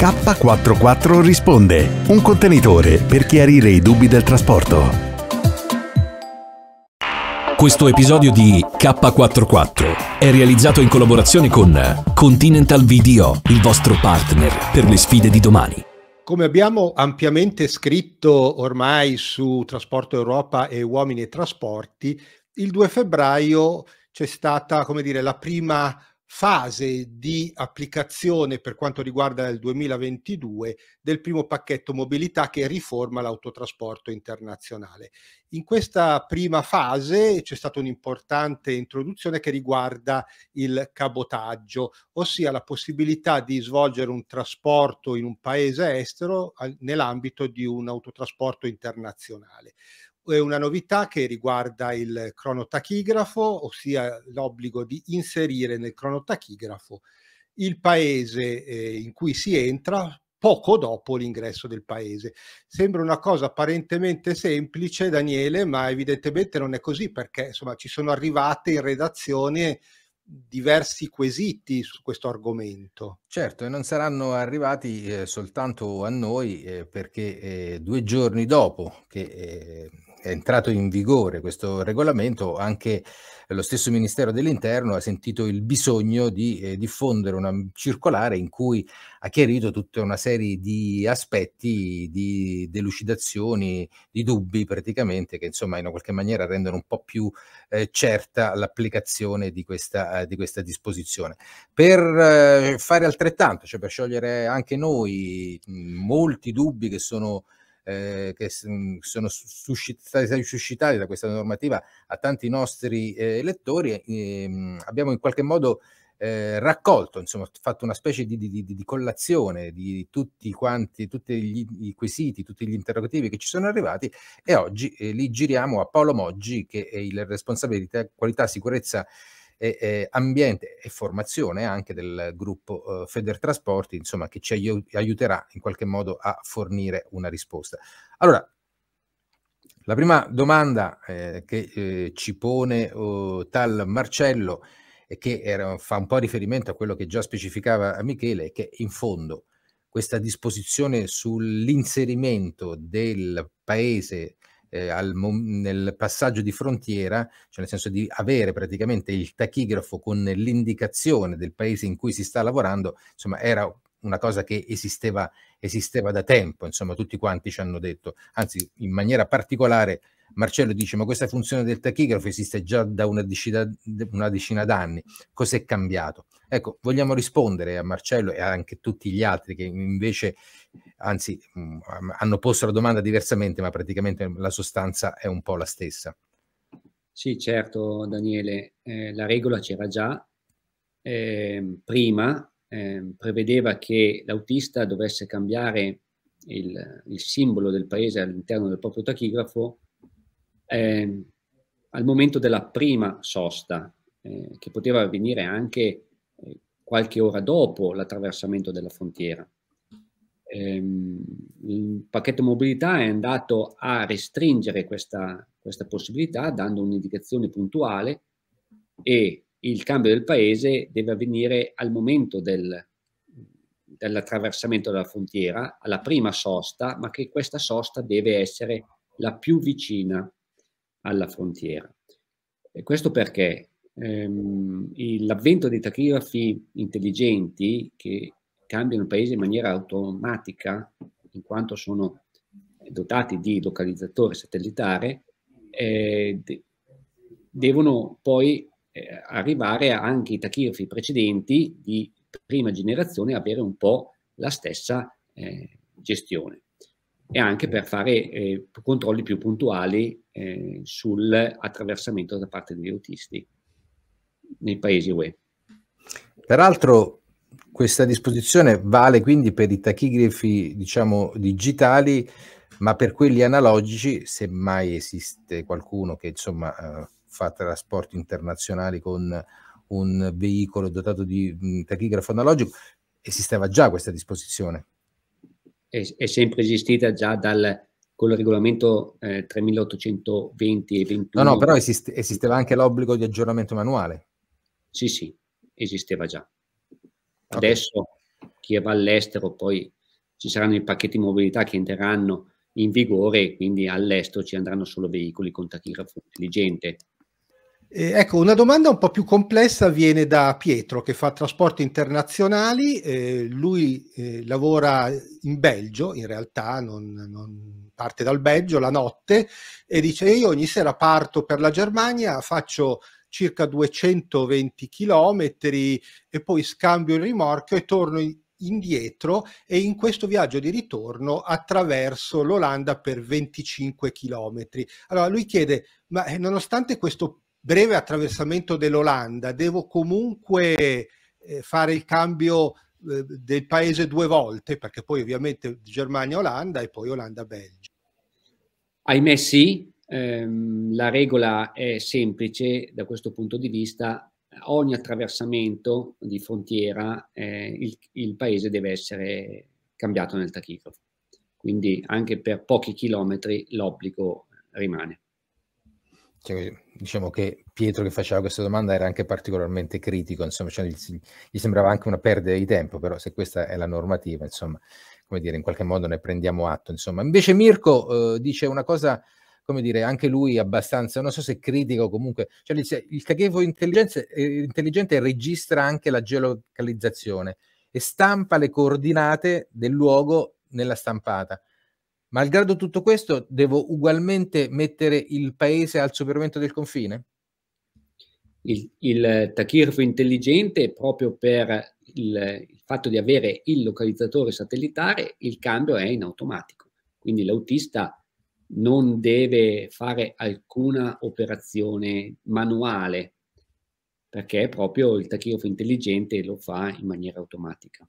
K44 risponde, un contenitore per chiarire i dubbi del trasporto. Questo episodio di K44 è realizzato in collaborazione con Continental VDO, il vostro partner per le sfide di domani. Come abbiamo ampiamente scritto ormai su Trasporto Europa e Uomini e Trasporti, il 2 febbraio c'è stata, come dire, la prima fase di applicazione per quanto riguarda il 2022 del primo pacchetto mobilità che riforma l'autotrasporto internazionale. In questa prima fase c'è stata un'importante introduzione che riguarda il cabotaggio, ossia la possibilità di svolgere un trasporto in un paese estero nell'ambito di un autotrasporto internazionale una novità che riguarda il cronotachigrafo, ossia l'obbligo di inserire nel cronotachigrafo il paese eh, in cui si entra poco dopo l'ingresso del paese. Sembra una cosa apparentemente semplice, Daniele, ma evidentemente non è così perché insomma, ci sono arrivate in redazione diversi quesiti su questo argomento. Certo, e non saranno arrivati eh, soltanto a noi eh, perché eh, due giorni dopo che eh, è entrato in vigore questo regolamento, anche lo stesso Ministero dell'Interno ha sentito il bisogno di eh, diffondere una circolare in cui ha chiarito tutta una serie di aspetti, di delucidazioni, di dubbi praticamente che insomma in qualche maniera rendono un po' più eh, certa l'applicazione di questa eh, di questa disposizione. Per eh, fare altrettanto, cioè per sciogliere anche noi molti dubbi che sono eh, che sono suscitati, suscitati, da questa normativa a tanti nostri eh, lettori, eh, abbiamo in qualche modo eh, raccolto, insomma, fatto una specie di, di, di, di collazione di tutti quanti, tutti gli, i quesiti, tutti gli interrogativi che ci sono arrivati e oggi li giriamo a Paolo Moggi, che è il responsabile di qualità, e sicurezza e, eh, ambiente e formazione anche del gruppo eh, Trasporti, insomma, che ci aiuterà in qualche modo a fornire una risposta. Allora, la prima domanda eh, che eh, ci pone oh, tal Marcello e che era, fa un po' riferimento a quello che già specificava eh, Michele, è che in fondo questa disposizione sull'inserimento del paese eh, al, nel passaggio di frontiera, cioè nel senso di avere praticamente il tachigrafo con l'indicazione del paese in cui si sta lavorando, insomma era una cosa che esisteva, esisteva da tempo, insomma tutti quanti ci hanno detto, anzi in maniera particolare Marcello dice ma questa funzione del tachigrafo esiste già da una decina, una decina d'anni, cos'è cambiato? Ecco, vogliamo rispondere a Marcello e anche a tutti gli altri che invece anzi mh, mm, hanno posto la domanda diversamente, ma praticamente la sostanza è un po' la stessa. Sì, certo Daniele, eh, la regola c'era già, eh, prima eh, prevedeva che l'autista dovesse cambiare il, il, simbolo del paese all'interno del proprio tachigrafo ehm, al momento della prima sosta, eh, che poteva avvenire anche eh, qualche ora dopo l'attraversamento della frontiera ehm, il pacchetto mobilità è andato a restringere questa, questa possibilità dando un'indicazione puntuale e il cambio del paese deve avvenire al momento del, dell'attraversamento della frontiera, alla prima sosta, ma che questa sosta deve essere la più vicina alla frontiera. E questo perché ehm, l'avvento dei tachigrafi intelligenti che cambiano paese in maniera automatica, in quanto sono dotati di localizzatore satellitare, eh, devono poi eh, arrivare anche i tachigrafi precedenti di prima generazione avere un po' la stessa eh, gestione e anche per fare eh, controlli più puntuali eh, sull'attraversamento da parte degli autisti nei paesi UE. Peraltro questa disposizione vale quindi per i tachigrafi, diciamo, digitali, ma per quelli analogici, se mai esiste qualcuno che insomma eh, fa trasporti internazionali con un veicolo dotato di mh, mm, tachigrafo analogico, esisteva già questa disposizione? È, è sempre esistita già dal, con il regolamento eh, 3820 e 21. No, no, però esiste, esisteva anche l'obbligo di aggiornamento manuale. Sì, sì, esisteva già. Adesso chi va all'estero poi ci saranno i pacchetti mobilità che entreranno in vigore e quindi all'estero ci andranno solo veicoli con tachigrafo intelligente. Eh, ecco, una domanda un po' più complessa viene da Pietro che fa trasporti internazionali, eh, lui eh, lavora in Belgio, in realtà non, non, parte dal Belgio la notte e dice io ogni sera parto per la Germania, faccio circa 220 km e poi scambio il rimorchio e torno in, indietro e in questo viaggio di ritorno attraverso l'Olanda per 25 km. Allora lui chiede, ma eh, nonostante questo breve attraversamento dell'Olanda, devo comunque eh, fare il cambio eh, del paese due volte, perché poi ovviamente Germania-Olanda e poi Olanda-Belgio. Ahimè sì, Ehm, la regola è semplice da questo punto di vista, ogni attraversamento di frontiera eh, il, il, paese deve essere cambiato nel tachicrofo, quindi anche per pochi chilometri l'obbligo rimane. Cioè, diciamo che Pietro che faceva questa domanda era anche particolarmente critico, insomma, cioè, gli, gli sembrava anche una perdita di tempo, però se questa è la normativa, insomma, come dire, in qualche modo ne prendiamo atto. Insomma. Invece Mirko eh, dice una cosa come dire, anche lui abbastanza, non so se critico comunque, cioè il cachevo eh, intelligente, registra anche la geolocalizzazione e stampa le coordinate del luogo nella stampata. Malgrado tutto questo, devo ugualmente mettere il paese al superamento del confine? Il, il tachirfo intelligente, proprio per il, il fatto di avere il localizzatore satellitare, il cambio è in automatico. Quindi l'autista non deve fare alcuna operazione manuale, perché proprio il tachigrafo intelligente lo fa in maniera automatica.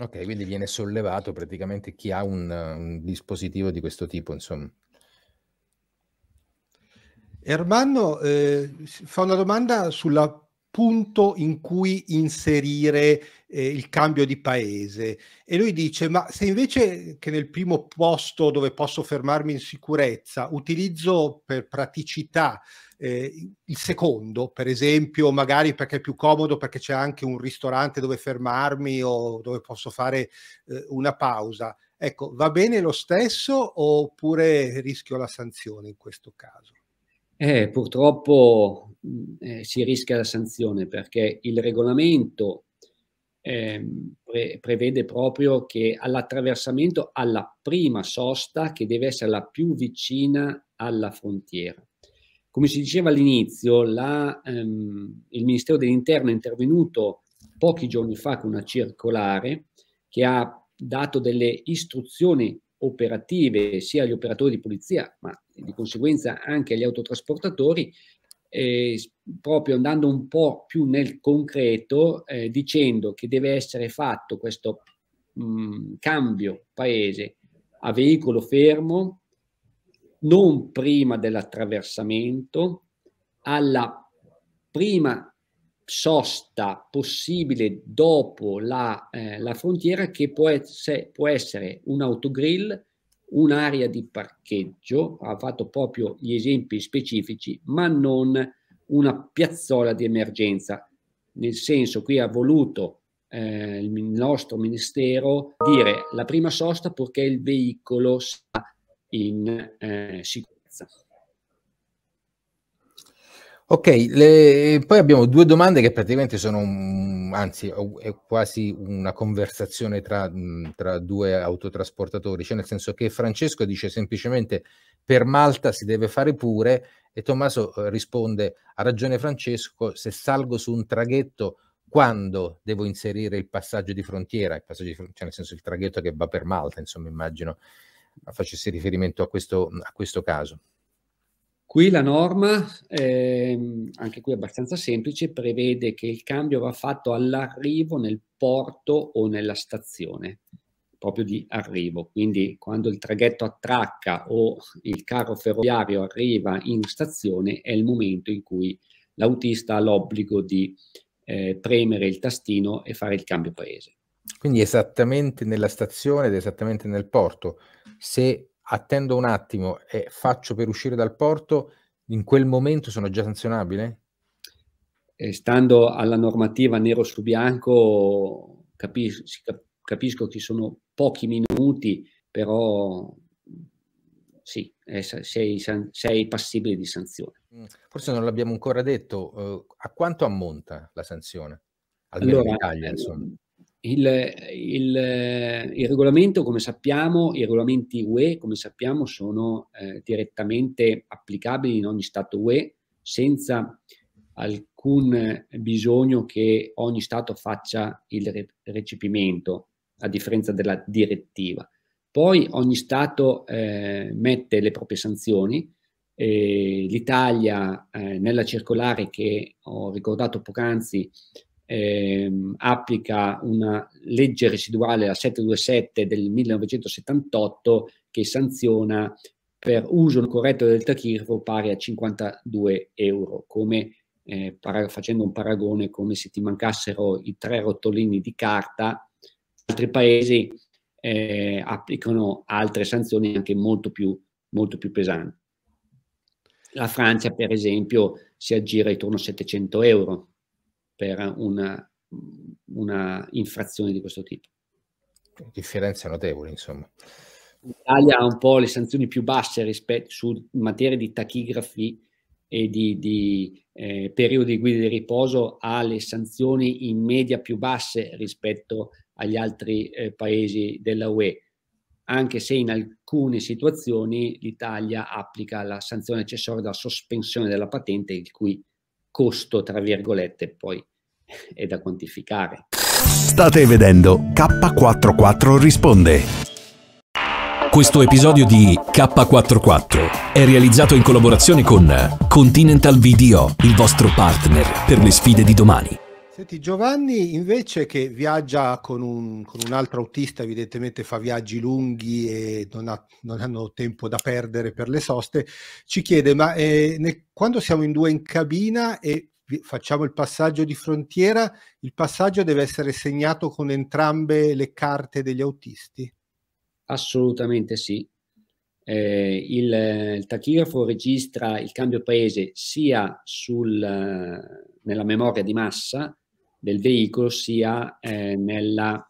Ok, quindi viene sollevato praticamente chi ha un, un dispositivo di questo tipo, insomma. Ermanno eh, fa una domanda sulla punto in cui inserire eh, il cambio di paese. E lui dice, ma se invece che nel primo posto dove posso fermarmi in sicurezza utilizzo per praticità eh, il secondo, per esempio, magari perché è più comodo, perché c'è anche un ristorante dove fermarmi o dove posso fare eh, una pausa. Ecco, va bene lo stesso oppure rischio la sanzione in questo caso? Eh, purtroppo mm, eh, si rischia la sanzione perché il regolamento eh, pre prevede proprio che all'attraversamento alla prima sosta che deve essere la più vicina alla frontiera. Come si diceva all'inizio, ehm, il Ministero dell'Interno è intervenuto pochi giorni fa con una circolare che ha dato delle istruzioni operative sia agli operatori di polizia, ma di conseguenza anche agli autotrasportatori, eh, proprio andando un po' più nel concreto, eh, dicendo che deve essere fatto questo mh, mm, cambio paese a veicolo fermo, non prima dell'attraversamento, alla prima sosta possibile dopo la, eh, la frontiera che può, ess- può, essere un autogrill, un'area di parcheggio, ha fatto proprio gli esempi specifici, ma non una piazzola di emergenza. Nel senso, qui ha voluto eh, il nostro ministero dire la prima sosta purché il veicolo sia in eh, sicurezza. Ok, le... poi abbiamo due domande che praticamente sono, anzi, è quasi una conversazione tra, tra due autotrasportatori, cioè nel senso che Francesco dice semplicemente per Malta si deve fare pure e Tommaso eh, risponde ha ragione Francesco, se salgo su un traghetto quando devo inserire il passaggio di frontiera, il passaggio di frontiera cioè nel senso il traghetto che va per Malta, insomma immagino facessi riferimento a questo, a questo caso. Qui la norma, ehm, anche qui abbastanza semplice, prevede che il cambio va fatto all'arrivo nel porto o nella stazione proprio di arrivo. Quindi quando il traghetto attracca o il carro ferroviario arriva in stazione è il momento in cui l'autista ha l'obbligo di eh, premere il tastino e fare il cambio paese. Quindi esattamente nella stazione ed esattamente nel porto. Se attendo un attimo e faccio per uscire dal porto, in quel momento sono già sanzionabile? E eh, stando alla normativa nero su bianco, capis- capisco che sono pochi minuti, però sì, sei, sei passibile di sanzione. Mm, forse non l'abbiamo ancora detto, eh, a quanto ammonta la sanzione? Almeno allora, in Italia, eh, insomma. Il, il, il, regolamento, come sappiamo, i regolamenti UE, come sappiamo, sono eh, direttamente applicabili in ogni Stato UE senza alcun bisogno che ogni Stato faccia il re- recepimento, a differenza della direttiva. Poi ogni Stato eh, mette le proprie sanzioni. Eh, L'Italia, nella circolare che ho ricordato poc'anzi, ehm, applica una legge residuale, la 727 del 1978, che sanziona per uso non corretto del tachirro pari a 52 euro, come, eh, para- facendo un paragone come se ti mancassero i tre rotolini di carta, altri paesi eh, applicano altre sanzioni anche molto più, molto più pesanti. La Francia, per esempio, si aggira intorno a 700 euro, per una, mm, una infrazione di questo tipo. Differenze notevoli, insomma. L'Italia ha un po' le sanzioni più basse rispetto su, in materia di tachigrafi e di, di eh, periodo di guida di riposo, ha le sanzioni in media più basse rispetto agli altri eh, paesi della UE, anche se in alcune situazioni l'Italia applica la sanzione accessoria della sospensione della patente, il cui costo, tra virgolette, poi è da quantificare. State vedendo K44 risponde. Questo episodio di K44 è realizzato in collaborazione con Continental VDO, il vostro partner per le sfide di domani. Senti, Giovanni invece che viaggia con un, con un, altro autista, evidentemente fa viaggi lunghi e non, ha, non, hanno tempo da perdere per le soste, ci chiede, ma eh, ne, quando siamo in due in cabina e facciamo il passaggio di frontiera, il passaggio deve essere segnato con entrambe le carte degli autisti? Assolutamente sì. Eh, il, il, tachigrafo registra il cambio paese sia sul nella memoria di massa del veicolo sia eh, nella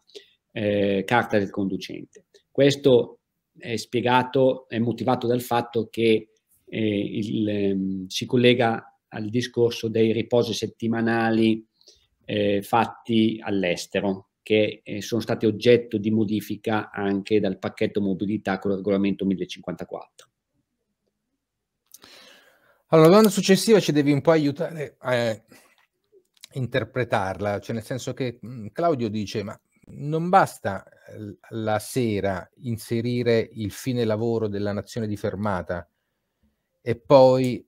eh, carta del conducente. Questo è spiegato, è motivato dal fatto che eh, il, ehm, si collega al discorso dei riposi settimanali eh, fatti all'estero, che eh, sono stati oggetto di modifica anche dal pacchetto mobilità con il regolamento 1054. Allora, la domanda successiva ci devi un po' aiutare eh, interpretarla, cioè nel senso che mhmm, Claudio dice ma non basta ehm, la sera inserire il fine lavoro della nazione di fermata e poi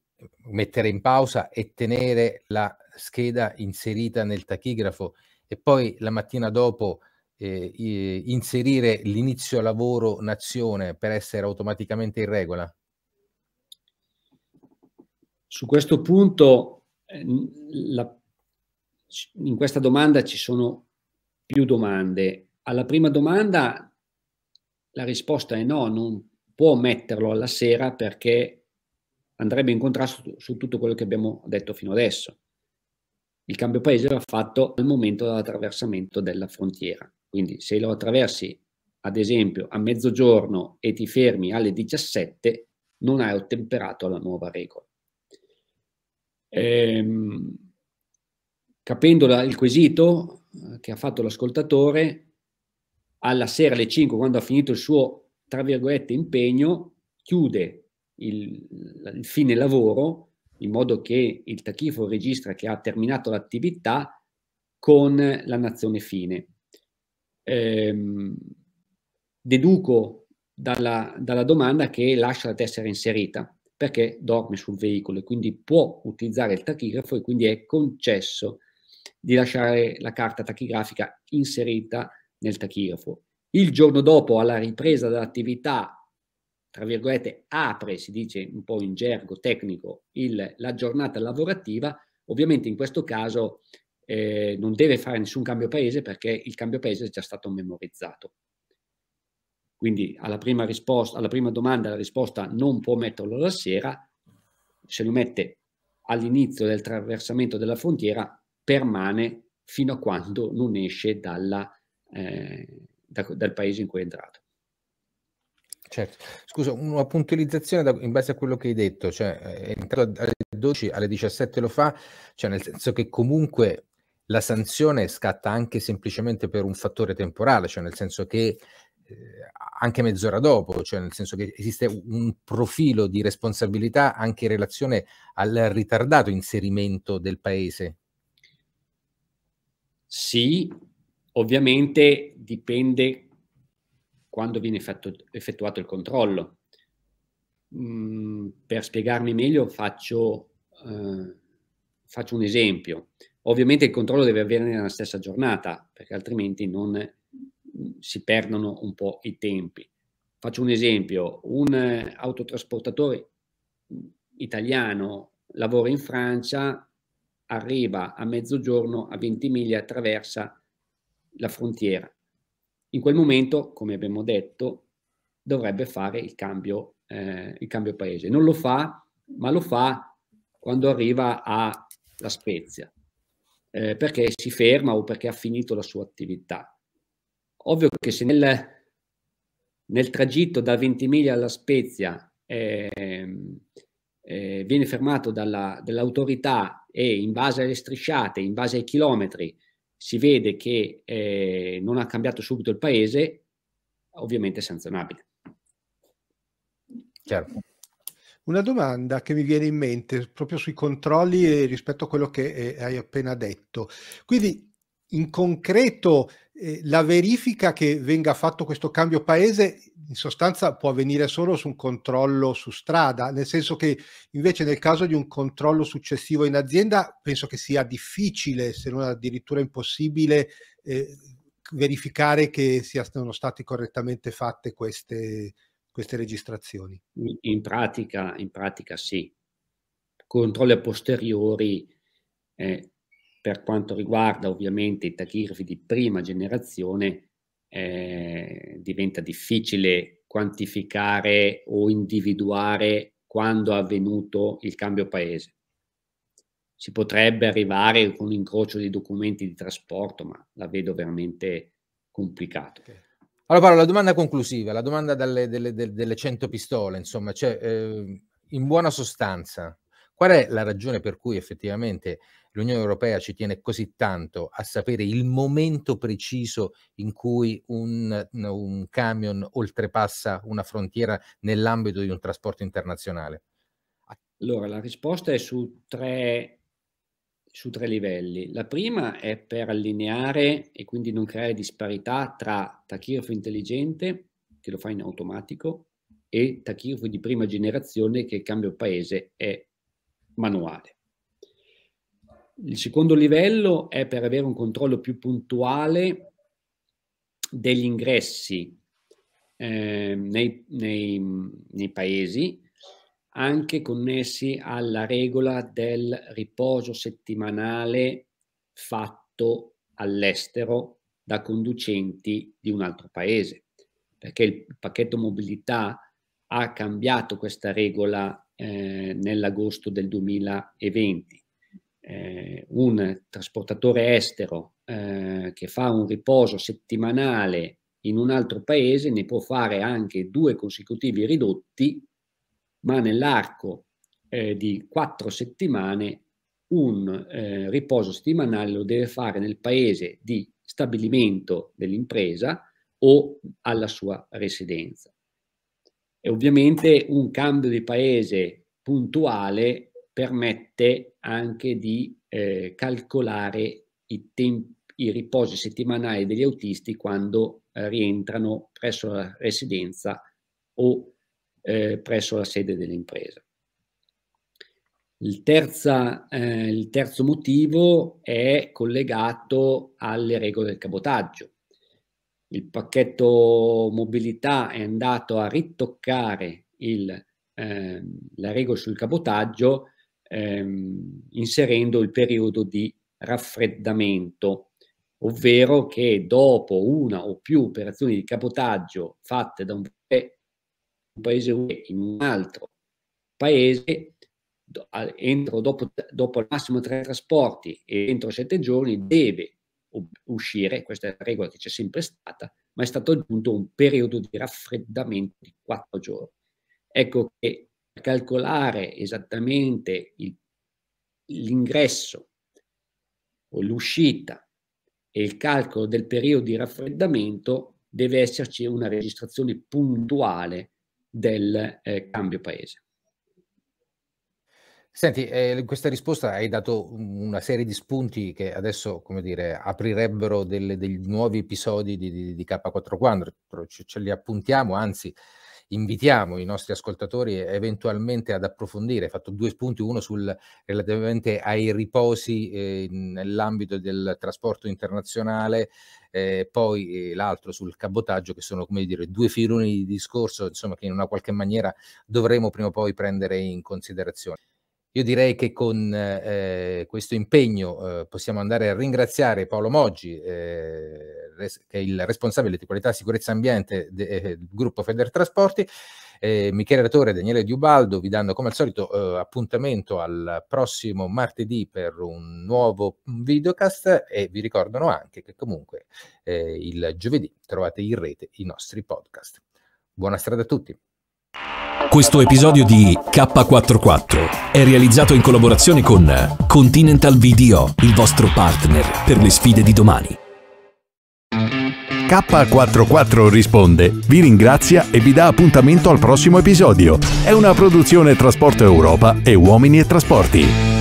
mettere in pausa e tenere la scheda inserita nel tachigrafo e poi la mattina dopo eh, inserire l'inizio lavoro nazione per essere automaticamente in regola? Su questo punto ehm, la in questa domanda ci sono più domande. Alla prima domanda la risposta è no, non può metterlo alla sera perché andrebbe in contrasto su tutto quello che abbiamo detto fino adesso. Il cambio paese va fatto al momento dell'attraversamento della frontiera. Quindi se lo attraversi, ad esempio, a mezzogiorno e ti fermi alle 17, non hai ottemperato la nuova regola. Ehm, capendo la, il quesito eh, che ha fatto l'ascoltatore, alla sera alle 5, quando ha finito il suo, tra virgolette, impegno, chiude il, il fine lavoro in modo che il tachifo registra che ha terminato l'attività con la nazione fine. Ehm, deduco dalla, dalla, domanda che lascia la tessera inserita perché dorme sul veicolo e quindi può utilizzare il tachigrafo e quindi è concesso di lasciare la carta tachigrafica inserita nel tachigrafo. Il giorno dopo, alla ripresa dell'attività, tra virgolette, apre, si dice un po' in gergo tecnico, il, la giornata lavorativa, ovviamente in questo caso eh, non deve fare nessun cambio paese perché il cambio paese è già stato memorizzato. Quindi alla prima, risposta, alla prima domanda la risposta non può metterlo la sera, se lo mette all'inizio del traversamento della frontiera permane fino a quando non esce dalla, eh, da, dal paese in cui è entrato. Certo, scusa, una puntualizzazione da, in base a quello che hai detto, cioè eh, è entrato alle 12, alle 17 lo fa, cioè nel senso che comunque la sanzione scatta anche semplicemente per un fattore temporale, cioè nel senso che eh, anche mezz'ora dopo, cioè nel senso che esiste un profilo di responsabilità anche in relazione al ritardato inserimento del paese sì, ovviamente dipende quando viene fatto, effettuato il controllo. Mm, per spiegarmi meglio faccio, eh, faccio un esempio. Ovviamente il controllo deve avvenire nella stessa giornata, perché altrimenti non mm, si perdono un po' i tempi. Faccio un esempio, un eh, autotrasportatore mm, italiano lavora in Francia, arriva a mezzogiorno a 20 miglia, attraversa la frontiera. In quel momento, come abbiamo detto, dovrebbe fare il cambio, eh, il cambio paese. Non lo fa, ma lo fa quando arriva a La Spezia, eh, perché si ferma o perché ha finito la sua attività. Ovvio che se nel, nel tragitto da Ventimiglia alla Spezia eh, eh, viene fermato dalla, dall'autorità e in base alle strisciate, in base ai chilometri, si vede che eh, non ha cambiato subito il paese, ovviamente è sanzionabile. Chiaro. Una domanda che mi viene in mente proprio sui controlli e rispetto a quello che eh, hai appena detto. Quindi in concreto eh, la verifica che venga fatto questo cambio paese in sostanza può avvenire solo su un controllo su strada, nel senso che invece nel caso di un controllo successivo in azienda penso che sia difficile, se non addirittura impossibile, eh, verificare che siano state correttamente fatte queste, queste registrazioni. In pratica, in pratica sì. Controlli a posteriori eh, per quanto riguarda ovviamente i tachigrafi di prima generazione eh, diventa difficile quantificare o individuare quando è avvenuto il cambio paese. Si potrebbe arrivare con un incrocio di documenti di trasporto, ma la vedo veramente complicato. Okay. Allora Paolo, la domanda conclusiva, la domanda dalle, delle, delle 100 pistole, insomma, cioè, eh, in buona sostanza, qual è la ragione per cui effettivamente l'Unione Europea ci tiene così tanto a sapere il momento preciso in cui un, un camion oltrepassa una frontiera nell'ambito di un trasporto internazionale? Allora, la risposta è su tre, su tre, livelli. La prima è per allineare e quindi non creare disparità tra tachirfo intelligente, che lo fa in automatico, e tachirfo di prima generazione, che il cambio paese è manuale. Il secondo livello è per avere un controllo più puntuale degli ingressi eh, nei, nei, nei paesi, anche connessi alla regola del riposo settimanale fatto all'estero da conducenti di un altro paese, perché il pacchetto mobilità ha cambiato questa regola eh, nell'agosto del 2020 eh, un trasportatore estero eh, che fa un riposo settimanale in un altro paese ne può fare anche due consecutivi ridotti, ma nell'arco eh, di quattro settimane un eh, riposo settimanale lo deve fare nel paese di stabilimento dell'impresa o alla sua residenza. E ovviamente un cambio di paese puntuale permette anche di eh, calcolare i, tempi, i riposi settimanali degli autisti quando eh, rientrano presso la residenza o eh, presso la sede dell'impresa. Il, terza, eh, il terzo motivo è collegato alle regole del cabotaggio. Il pacchetto mobilità è andato a ritoccare il, eh, la regola sul cabotaggio ehm, inserendo il periodo di raffreddamento, ovvero che dopo una o più operazioni di cabotaggio fatte da un paese in un altro paese, entro dopo, dopo al massimo tre trasporti e entro sette giorni deve uscire, questa è la regola che c'è sempre stata, ma è stato aggiunto un periodo di raffreddamento di quattro giorni. Ecco che calcolare esattamente il, l'ingresso o l'uscita e il calcolo del periodo di raffreddamento deve esserci una registrazione puntuale del eh, cambio paese. Senti, eh, in questa risposta hai dato una serie di spunti che adesso, come dire, aprirebbero delle, degli nuovi episodi di, di, di K4 Quadro, ce li appuntiamo, anzi invitiamo i nostri ascoltatori eventualmente ad approfondire. Hai fatto due spunti, uno sul, relativamente ai riposi eh, nell'ambito del trasporto internazionale, eh, poi eh, l'altro sul cabotaggio, che sono come dire due filoni di discorso, insomma, che in una qualche maniera dovremo prima o poi prendere in considerazione. Io direi che con eh, questo impegno eh, possiamo andare a ringraziare Paolo Moggi, eh, res- che è il responsabile di qualità e sicurezza ambiente eh, del de- gruppo Feder Trasporti. Michele Ratore e Daniele Diubaldo vi danno come al solito eh, appuntamento al prossimo martedì per un nuovo videocast e vi ricordano anche che comunque eh, il giovedì trovate in rete i nostri podcast. Buona strada a tutti! Questo episodio di K44 è realizzato in collaborazione con Continental VDO, il vostro partner per le sfide di domani. K44 risponde, vi ringrazia e vi dà appuntamento al prossimo episodio. È una produzione Trasporto Europa e Uomini e Trasporti.